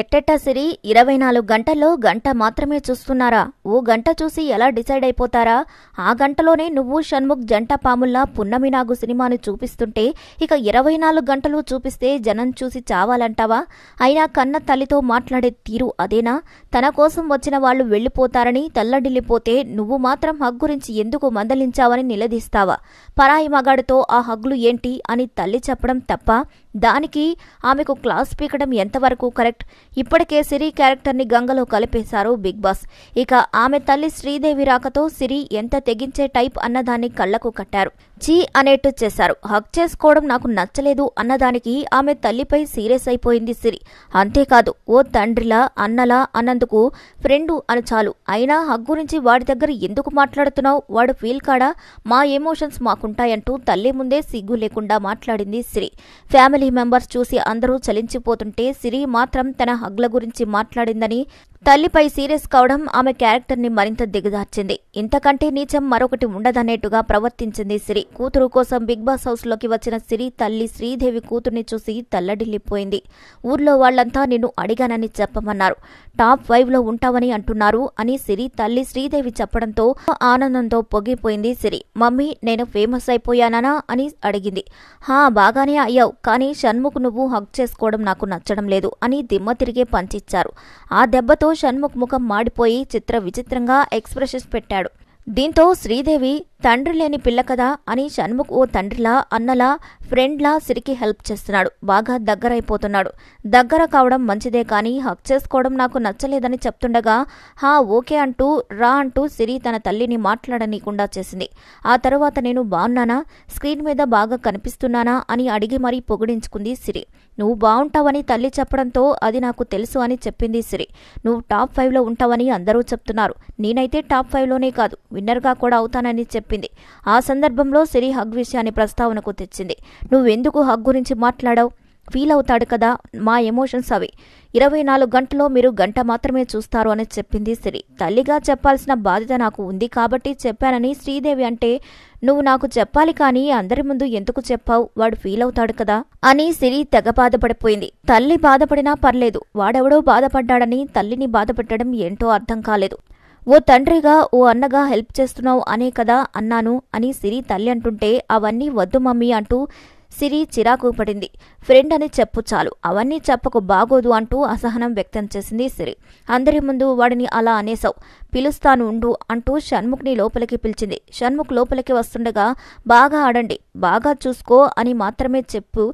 ఎట్టెట్టా సిరి ఇరవై నాలుగు గంటల్లో గంట మాత్రమే చూస్తున్నారా ఓ గంట చూసి ఎలా డిసైడ్ అయిపోతారా ఆ గంటలోనే నువ్వు షణ్ముఖ్ జంట పాముల్లా పున్నమి నాగు సినిమాను చూపిస్తుంటే ఇక ఇరవై నాలుగు గంటలు చూపిస్తే జనం చూసి చావాలంటావా అయినా కన్న తల్లితో మాట్లాడే తీరు అదేనా తన కోసం వచ్చిన వాళ్ళు వెళ్ళిపోతారని తల్లడిల్లిపోతే నువ్వు మాత్రం హగ్ గురించి ఎందుకు మందలించావని నిలదీస్తావా పరాయి మగాడితో ఆ హగ్గులు ఏంటి అని తల్లి చెప్పడం తప్ప దానికి ఆమెకు క్లాస్ పీకడం ఎంతవరకు కరెక్ట్ ఇప్పటికే సిరి క్యారెక్టర్ని గంగలో కలిపేశారు బిగ్ బాస్ ఇక ఆమె తల్లి శ్రీదేవి రాకతో సిరి ఎంత తెగించే టైప్ అన్నదాన్ని కళ్లకు కట్టారు జీ అనేట్టు చేశారు హక్ చేసుకోవడం నాకు నచ్చలేదు అన్నదానికి ఆమె తల్లిపై సీరియస్ అయిపోయింది సిరి అంతేకాదు ఓ తండ్రిలా అన్నలా అన్నందుకు ఫ్రెండు అని చాలు అయినా హక్ గురించి వాడి దగ్గర ఎందుకు మాట్లాడుతున్నావు వాడు ఫీల్ కాడా మా ఎమోషన్స్ మాకుంటాయంటూ తల్లి ముందే సిగ్గు లేకుండా మాట్లాడింది సిరి ఫ్యామిలీ మెంబర్స్ చూసి అందరూ చలించిపోతుంటే సిరి మాత్రం తన హగ్ల గురించి మాట్లాడిందని తల్లిపై సీరియస్ కావడం ఆమె క్యారెక్టర్ని మరింత దిగజార్చింది ఇంతకంటే నీచం మరొకటి ఉండదనేట్టుగా ప్రవర్తించింది సిరి కూతురు కోసం బిగ్ బాస్ హౌస్లోకి వచ్చిన సిరి తల్లి శ్రీదేవి కూతుర్ని చూసి తల్లడిల్లిపోయింది ఊర్లో వాళ్లంతా నిన్ను అడిగానని చెప్పమన్నారు టాప్ లో ఉంటావని అంటున్నారు అని సిరి తల్లి శ్రీదేవి చెప్పడంతో ఆనందంతో పొగిపోయింది సిరి మమ్మీ నేను ఫేమస్ అయిపోయానా అని అడిగింది హా బాగానే అయ్యావు కానీ షణ్ముఖ్ నువ్వు హక్ చేసుకోవడం నాకు నచ్చడం లేదు అని దిమ్మ తిరిగే పంచిచ్చారు ఆ దెబ్బతో షణ్ముఖ్ ముఖం మాడిపోయి చిత్ర విచిత్రంగా ఎక్స్ప్రెషన్స్ పెట్టాడు దీంతో శ్రీదేవి తండ్రి లేని పిల్ల కదా అని షణ్ముఖ్ ఓ తండ్రిలా అన్నలా ఫ్రెండ్లా సిరికి హెల్ప్ చేస్తున్నాడు బాగా దగ్గరైపోతున్నాడు దగ్గర కావడం మంచిదే కానీ హక్ చేసుకోవడం నాకు నచ్చలేదని చెప్తుండగా హా ఓకే అంటూ రా అంటూ సిరి తన తల్లిని మాట్లాడనీకుండా చేసింది ఆ తర్వాత నేను బాగున్నానా స్క్రీన్ మీద బాగా కనిపిస్తున్నానా అని అడిగి మరీ పొగిడించుకుంది సిరి నువ్వు బాగుంటావని తల్లి చెప్పడంతో అది నాకు తెలుసు అని చెప్పింది సిరి నువ్వు టాప్ ఫైవ్లో ఉంటావని అందరూ చెప్తున్నారు నేనైతే టాప్ ఫైవ్లోనే కాదు విన్నర్గా కూడా అవుతానని చెప్పి చెప్పింది ఆ సందర్భంలో సిరి హగ్ విషయాన్ని ప్రస్తావనకు తెచ్చింది నువ్వెందుకు హగ్ గురించి మాట్లాడావు ఫీల్ అవుతాడు కదా మా ఎమోషన్స్ అవి ఇరవై నాలుగు గంటలో మీరు గంట మాత్రమే చూస్తారు అని చెప్పింది సిరి తల్లిగా చెప్పాల్సిన బాధ్యత నాకు ఉంది కాబట్టి చెప్పానని శ్రీదేవి అంటే నువ్వు నాకు చెప్పాలి కానీ అందరి ముందు ఎందుకు చెప్పావు వాడు ఫీల్ అవుతాడు కదా అని సిరి తెగ బాధపడిపోయింది తల్లి బాధపడినా పర్లేదు వాడెవడో బాధపడ్డాడని తల్లిని బాధపెట్టడం ఏంటో అర్థం కాలేదు ఓ తండ్రిగా ఓ అన్నగా హెల్ప్ చేస్తున్నావు అనే కదా అన్నాను అని సిరి తల్లి అంటుంటే అవన్నీ వద్దు మమ్మీ అంటూ సిరి చిరాకు పడింది ఫ్రెండ్ అని చెప్పు చాలు అవన్నీ చెప్పకు బాగోదు అంటూ అసహనం వ్యక్తం చేసింది సిరి అందరి ముందు వాడిని అలా అనేశావు పిలుస్తాను ఉండు అంటూ షణ్ముఖ్ని లోపలికి పిలిచింది షణ్ముఖ్ లోపలికి వస్తుండగా బాగా ఆడండి బాగా చూసుకో అని మాత్రమే చెప్పు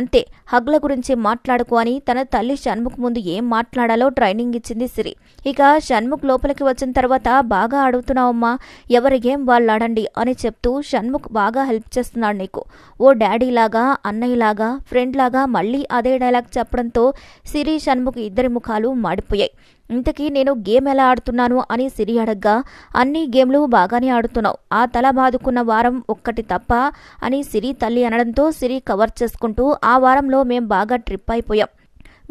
అంతే హగ్ల గురించి మాట్లాడుకో అని తన తల్లి షణ్ముఖ్ ముందు ఏం మాట్లాడాలో ట్రైనింగ్ ఇచ్చింది సిరి ఇక షణ్ముఖ్ లోపలికి వచ్చిన తర్వాత బాగా ఆడుతున్నావమ్మా ఎవరి గేమ్ వాళ్ళు ఆడండి అని చెప్తూ షణ్ముఖ్ బాగా హెల్ప్ చేస్తున్నాడు నీకు ఓ డాడీలా లాగా అన్నయ్యలాగా ఫ్రెండ్లాగా మళ్ళీ అదే డైలాగ్ చెప్పడంతో సిరి షణ్ముఖ్ ఇద్దరి ముఖాలు మాడిపోయాయి ఇంతకీ నేను గేమ్ ఎలా ఆడుతున్నాను అని సిరి అడగ్గా అన్ని గేమ్లు బాగానే ఆడుతున్నావు ఆ తల బాదుకున్న వారం ఒక్కటి తప్ప అని సిరి తల్లి అనడంతో సిరి కవర్ చేసుకుంటూ ఆ వారంలో మేం బాగా ట్రిప్ అయిపోయాం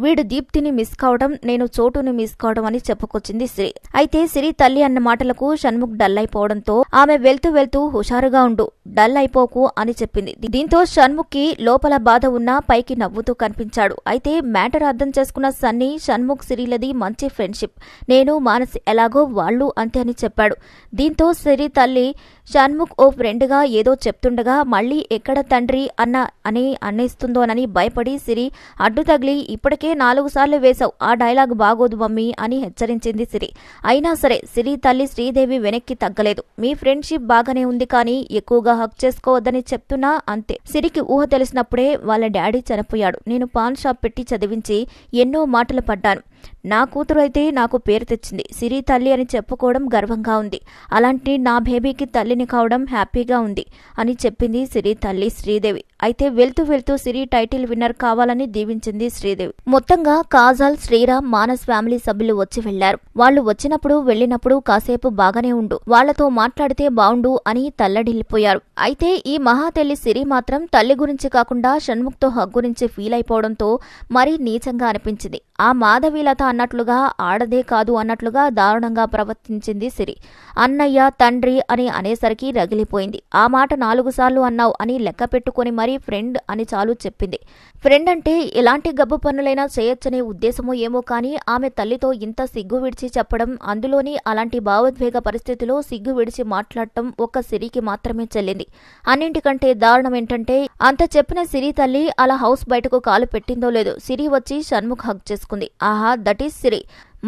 వీడు దీప్తిని మిస్ కావడం నేను చోటుని మిస్ కావడం అని చెప్పుకొచ్చింది సిరి అయితే సిరి తల్లి అన్న మాటలకు షణ్ముఖ్ డల్ అయిపోవడంతో ఆమె వెళ్తూ వెళ్తూ హుషారుగా ఉండు డల్ అయిపోకు అని చెప్పింది దీంతో షణ్ముఖ్కి లోపల బాధ ఉన్నా పైకి నవ్వుతూ కనిపించాడు అయితే మ్యాటర్ అర్థం చేసుకున్న సన్నీ షణ్ముఖ్ సిరిలది మంచి ఫ్రెండ్షిప్ నేను మానసి ఎలాగో వాళ్ళు అంతే అని చెప్పాడు దీంతో సిరి తల్లి షణ్ముఖ్ ఓ ఫ్రెండ్గా ఏదో చెప్తుండగా మళ్ళీ ఎక్కడ తండ్రి అన్న అని అన్నేస్తుందోనని భయపడి సిరి అడ్డు తగిలి ఇప్పటికే నాలుగు సార్లు వేశావు ఆ డైలాగ్ బాగోదు మమ్మీ అని హెచ్చరించింది సిరి అయినా సరే సిరి తల్లి శ్రీదేవి వెనక్కి తగ్గలేదు మీ ఫ్రెండ్షిప్ బాగానే ఉంది కానీ ఎక్కువగా హక్ చేసుకోవద్దని చెప్తున్నా అంతే సిరికి ఊహ తెలిసినప్పుడే వాళ్ళ డాడీ చనిపోయాడు నేను పాన్ షాప్ పెట్టి చదివించి ఎన్నో మాటలు పడ్డాను నా కూతురు అయితే నాకు పేరు తెచ్చింది సిరి తల్లి అని చెప్పుకోవడం గర్వంగా ఉంది అలాంటి నా బేబీకి తల్లిని కావడం హ్యాపీగా ఉంది అని చెప్పింది సిరి తల్లి శ్రీదేవి అయితే వెళ్తూ వెళ్తూ సిరి టైటిల్ విన్నర్ కావాలని దీవించింది శ్రీదేవి మొత్తంగా కాజల్ శ్రీరామ్ మానస్ ఫ్యామిలీ సభ్యులు వచ్చి వెళ్లారు వాళ్లు వచ్చినప్పుడు వెళ్లినప్పుడు కాసేపు బాగానే ఉండు వాళ్లతో మాట్లాడితే బావుండు అని తల్లడిల్లిపోయారు అయితే ఈ మహాతల్లి సిరి మాత్రం తల్లి గురించి కాకుండా షణ్ముఖ్తో హక్ గురించి ఫీల్ అయిపోవడంతో మరీ నీచంగా అనిపించింది ఆ మాధవీలత అన్నట్లుగా ఆడదే కాదు అన్నట్లుగా దారుణంగా ప్రవర్తించింది సిరి అన్నయ్య తండ్రి అని అనేసరికి రగిలిపోయింది ఆ మాట నాలుగు సార్లు అన్నావు అని లెక్క పెట్టుకుని మరీ ఫ్రెండ్ అని చాలు చెప్పింది ఫ్రెండ్ అంటే ఎలాంటి గబ్బు పనులైనా చేయొచ్చనే ఉద్దేశమో ఏమో కానీ ఆమె తల్లితో ఇంత సిగ్గు విడిచి చెప్పడం అందులోని అలాంటి భావోద్వేగ పరిస్థితిలో సిగ్గు విడిచి మాట్లాడటం ఒక్క సిరికి మాత్రమే చెల్లింది అన్నింటికంటే దారుణం ఏంటంటే అంత చెప్పిన సిరి తల్లి అలా హౌస్ బయటకు కాలు పెట్టిందో లేదు సిరి వచ్చి షణ్ముఖ్ హక్ చేసుకుంది తెలుసుకుంది ఆహా దట్ ఈస్ సిరి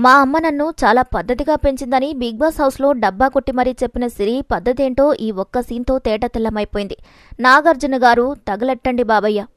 మా అమ్మ నన్ను చాలా పద్ధతిగా పెంచిందని బిగ్ బాస్ హౌస్లో డబ్బా కొట్టి మరీ చెప్పిన సిరి పద్ధతేంటో ఈ ఒక్క సీన్తో తేట తెల్లమైపోయింది నాగార్జున గారు తగలెట్టండి బాబయ్య